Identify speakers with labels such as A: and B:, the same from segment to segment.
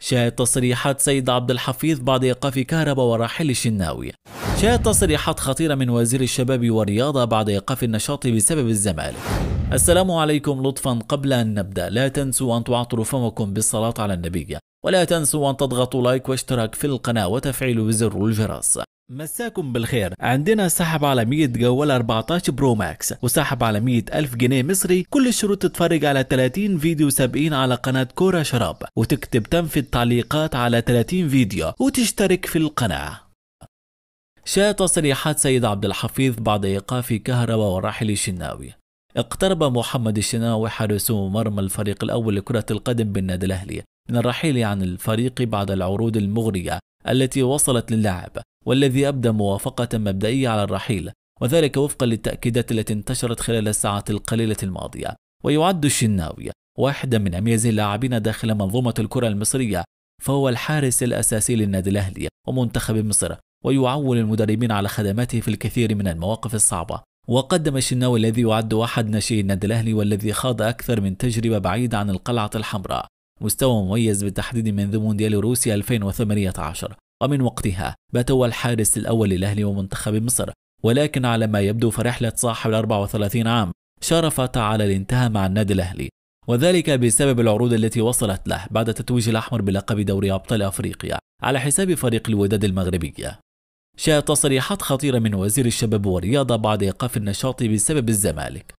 A: شاهد تصريحات سيد عبد الحفيظ بعد إيقاف كهرباء وراحل الشناوي شاهد تصريحات خطيرة من وزير الشباب والرياضة بعد إيقاف النشاط بسبب الزمالك السلام عليكم لطفا قبل أن نبدأ لا تنسوا أن تعطروا فمكم بالصلاة على النبي ولا تنسوا أن تضغطوا لايك واشتراك في القناة وتفعيلوا زر الجرس مساكم بالخير عندنا سحب على 100 جوال 14 برو ماكس وسحب على 100 ألف جنيه مصري كل الشروط تتفرج على 30 فيديو سابقين على قناة كورة شراب وتكتب تم في التعليقات على 30 فيديو وتشترك في القناة شاء تصريحات سيد عبد الحفيظ بعد إيقاف كهرباء وراحل الشناوي اقترب محمد الشناوي حارس مرمى الفريق الأول لكرة القدم بالنادي الأهلي من الرحيل عن الفريق بعد العروض المغرية التي وصلت للاعب والذي أبدى موافقة مبدئية على الرحيل وذلك وفقا للتأكيدات التي انتشرت خلال الساعات القليلة الماضية ويعد الشناوي واحدا من أميز اللاعبين داخل منظومة الكرة المصرية فهو الحارس الأساسي للنادي الأهلي ومنتخب مصر ويعول المدربين على خدماته في الكثير من المواقف الصعبة وقدم الشناوي الذي يعد أحد ناشئي النادي الأهلي والذي خاض أكثر من تجربة بعيدة عن القلعة الحمراء مستوى مميز بالتحديد منذ مونديال روسيا 2018 ومن وقتها بات هو الحارس الأول للأهلي ومنتخب مصر ولكن على ما يبدو فرحلة صاحب ال 34 عام شرفت على الانتهاء مع النادي الأهلي وذلك بسبب العروض التي وصلت له بعد تتويج الأحمر بلقب دوري أبطال أفريقيا على حساب فريق الوداد المغربية شاءت تصريحات خطيرة من وزير الشباب والرياضة بعد إيقاف النشاط بسبب الزمالك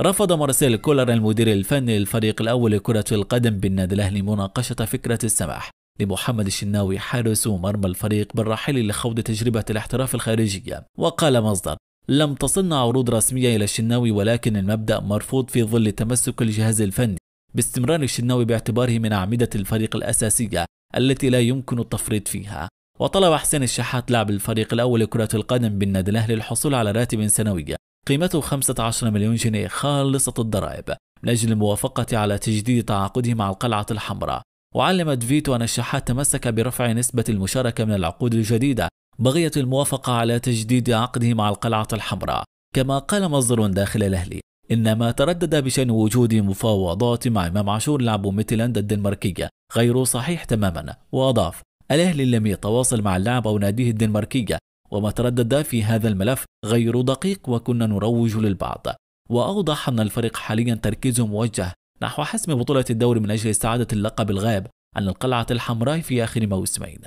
A: رفض مارسيل كولر المدير الفني للفريق الأول لكرة القدم بالنادي الأهلي مناقشة فكرة السماح لمحمد الشناوي حارس مرمى الفريق بالرحيل لخوض تجربة الاحتراف الخارجية وقال مصدر لم تصلنا عروض رسمية إلى الشناوي ولكن المبدأ مرفوض في ظل تمسك الجهاز الفني باستمرار الشناوي باعتباره من أعمدة الفريق الأساسية التي لا يمكن التفريط فيها وطلب حسين الشحات لاعب الفريق الأول لكرة القدم بالنادي الأهلي الحصول على راتب سنوي قيمته 15 مليون جنيه خالصة الضرائب من أجل الموافقة على تجديد تعاقده مع القلعة الحمراء وعلمت فيتو أن الشحات تمسك برفع نسبة المشاركة من العقود الجديدة بغية الموافقة على تجديد عقده مع القلعة الحمراء كما قال مصدر داخل الأهلي إنما تردد بشأن وجود مفاوضات مع إمام عاشور لعب ميتلاند الدنماركية غير صحيح تماما وأضاف الأهلي لم يتواصل مع اللاعب أو ناديه الدنماركية وما تردد في هذا الملف غير دقيق وكنا نروج للبعض وأوضح أن الفريق حاليا تركيزه موجه نحو حسم بطولة الدوري من أجل استعادة اللقب الغاب عن القلعة الحمراء في آخر موسمين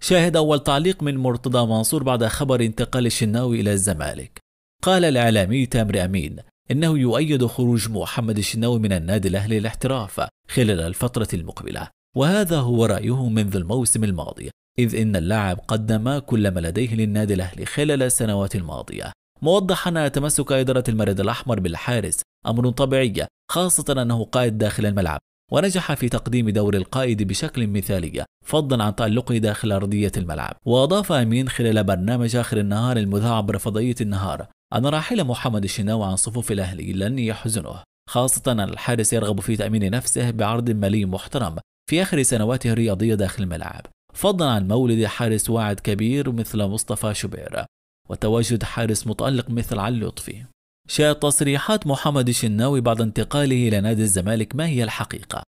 A: شاهد أول تعليق من مرتضى منصور بعد خبر انتقال الشناوي إلى الزمالك قال الإعلامي تامر أمين إنه يؤيد خروج محمد الشناوي من النادي الأهلي الاحتراف خلال الفترة المقبلة وهذا هو رأيه منذ الموسم الماضي إذ إن اللاعب قدم كل ما لديه للنادي الأهلي خلال السنوات الماضية موضحا تمسك إدارة المريض الأحمر بالحارس أمر طبيعي خاصة أنه قائد داخل الملعب ونجح في تقديم دور القائد بشكل مثالي فضلا عن تألقه داخل أرضية الملعب وأضاف أمين خلال برنامج آخر النهار المذاع عبر فضائية النهار أن راحل محمد الشناوي عن صفوف الأهلي لن يحزنه خاصة أن الحارس يرغب في تأمين نفسه بعرض مالي محترم في آخر سنواته الرياضية داخل الملعب فضلا عن مولد حارس واعد كبير مثل مصطفى شبير وتواجد حارس متألق مثل علي لطفي شاءت تصريحات محمد الشناوي بعد انتقاله إلى نادي الزمالك ما هي الحقيقة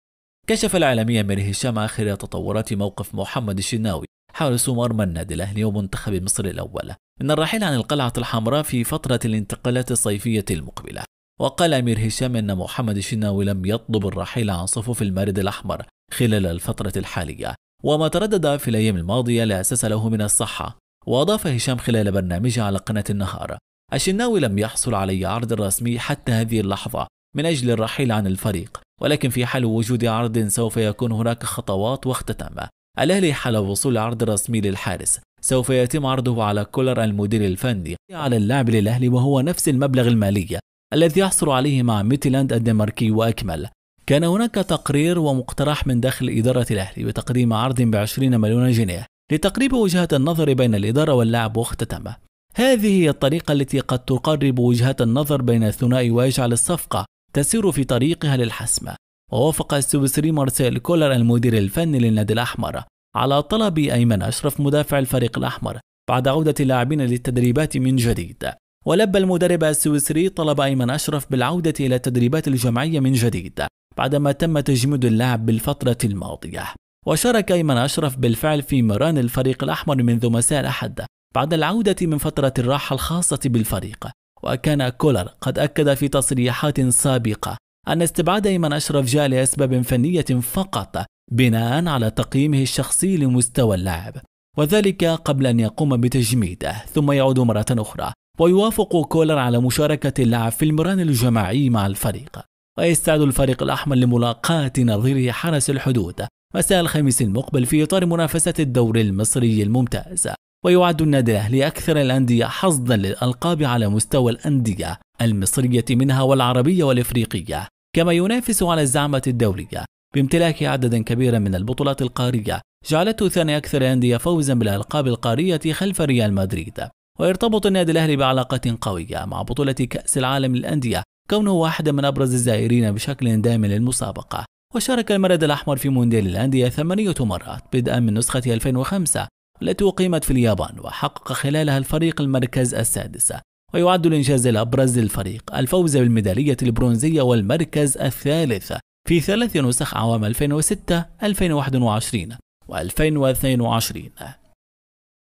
A: كشف الإعلامي أمير هشام آخر تطورات موقف محمد الشناوي حارس مرمى النادي الأهلي ومنتخب مصر الأول من الرحيل عن القلعة الحمراء في فترة الانتقالات الصيفية المقبلة وقال أمير هشام أن محمد الشناوي لم يطلب الرحيل عن صفوف المارد الأحمر خلال الفترة الحالية وما تردد في الأيام الماضية لا أساس له من الصحة وأضاف هشام خلال برنامجه على قناة النهار الشناوي لم يحصل على عرض رسمي حتى هذه اللحظة من أجل الرحيل عن الفريق ولكن في حال وجود عرض سوف يكون هناك خطوات واختتم الأهلي حال وصول عرض رسمي للحارس سوف يتم عرضه على كولر المدير الفني على اللعب للأهلي وهو نفس المبلغ المالي الذي يحصل عليه مع ميتلاند الدنماركي وأكمل كان هناك تقرير ومقترح من داخل إدارة الأهلي بتقديم عرض ب 20 مليون جنيه لتقريب وجهات النظر بين الإدارة واللاعب واختتمه هذه هي الطريقة التي قد تقرب وجهات النظر بين الثنائي ويجعل الصفقة تسير في طريقها للحسم ووافق السويسري مارسيل كولر المدير الفني للنادي الأحمر على طلب أيمن أشرف مدافع الفريق الأحمر بعد عودة اللاعبين للتدريبات من جديد ولبى المدرب السويسري طلب أيمن أشرف بالعودة إلى التدريبات الجمعية من جديد بعدما تم تجميد اللاعب بالفترة الماضية وشارك أيمن أشرف بالفعل في مران الفريق الأحمر منذ مساء الأحد بعد العودة من فترة الراحة الخاصة بالفريق وكان كولر قد أكد في تصريحات سابقة أن استبعاد أيمن أشرف جاء لأسباب فنية فقط بناء على تقييمه الشخصي لمستوى اللاعب وذلك قبل أن يقوم بتجميده ثم يعود مرة أخرى ويوافق كولر على مشاركة اللاعب في المران الجماعي مع الفريق ويستعد الفريق الأحمر لملاقاة نظيره حرس الحدود مساء الخميس المقبل في إطار منافسة الدوري المصري الممتاز ويعد النادي الأهلي أكثر الأندية حظا للألقاب على مستوى الأندية المصرية منها والعربية والإفريقية كما ينافس على الزعامة الدولية بامتلاك عددا كبيرا من البطولات القارية جعلته ثاني أكثر الأندية فوزا بالألقاب القارية خلف ريال مدريد ويرتبط النادي الأهلي بعلاقة قوية مع بطولة كأس العالم للأندية كونه واحدا من أبرز الزائرين بشكل دائم للمسابقة وشارك المرد الأحمر في مونديال الأندية ثمانية مرات بدءا من نسخة 2005 التي أقيمت في اليابان وحقق خلالها الفريق المركز السادس ويعد الإنجاز الأبرز للفريق الفوز بالميدالية البرونزية والمركز الثالث في ثلاث نسخ عوام 2006 2021 و2022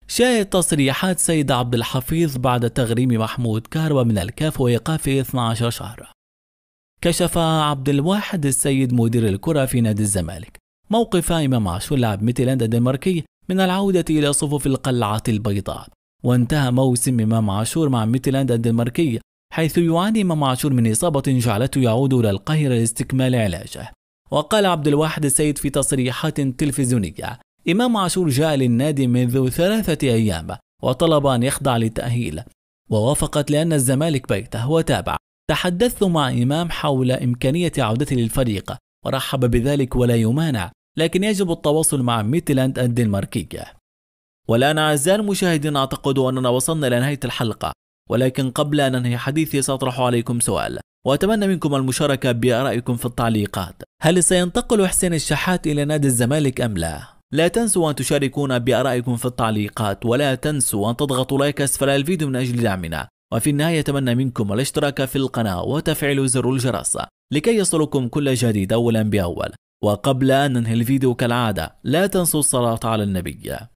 A: شاهد تصريحات سيد عبد الحفيظ بعد تغريم محمود كهربا من الكاف وإيقافه 12 شهرا كشف عبد الواحد السيد مدير الكرة في نادي الزمالك موقف إمام عاشور لاعب ميتيلاند الدنماركي من العودة إلى صفوف القلعة البيضاء وانتهى موسم إمام عاشور مع ميتيلاند الدنماركي حيث يعاني إمام عاشور من إصابة جعلته يعود إلى القاهرة لاستكمال علاجه وقال عبد الواحد السيد في تصريحات تلفزيونية إمام عاشور جاء للنادي منذ ثلاثة أيام وطلب أن يخضع للتأهيل ووافقت لأن الزمالك بيته وتابع تحدثت مع إمام حول إمكانية عودته للفريق ورحب بذلك ولا يمانع لكن يجب التواصل مع ميتلاند الدنماركية والآن أعزائي المشاهدين أعتقد أننا وصلنا إلى نهاية الحلقة ولكن قبل أن أنهي حديثي سأطرح عليكم سؤال وأتمنى منكم المشاركة بآرائكم في التعليقات هل سينتقل حسين الشحات إلى نادي الزمالك أم لا؟ لا تنسوا أن تشاركونا بآرائكم في التعليقات ولا تنسوا أن تضغطوا لايك أسفل الفيديو من أجل دعمنا وفي النهاية أتمنى منكم الاشتراك في القناة وتفعيل زر الجرس لكي يصلكم كل جديد أولا بأول وقبل أن ننهي الفيديو كالعادة لا تنسوا الصلاة على النبي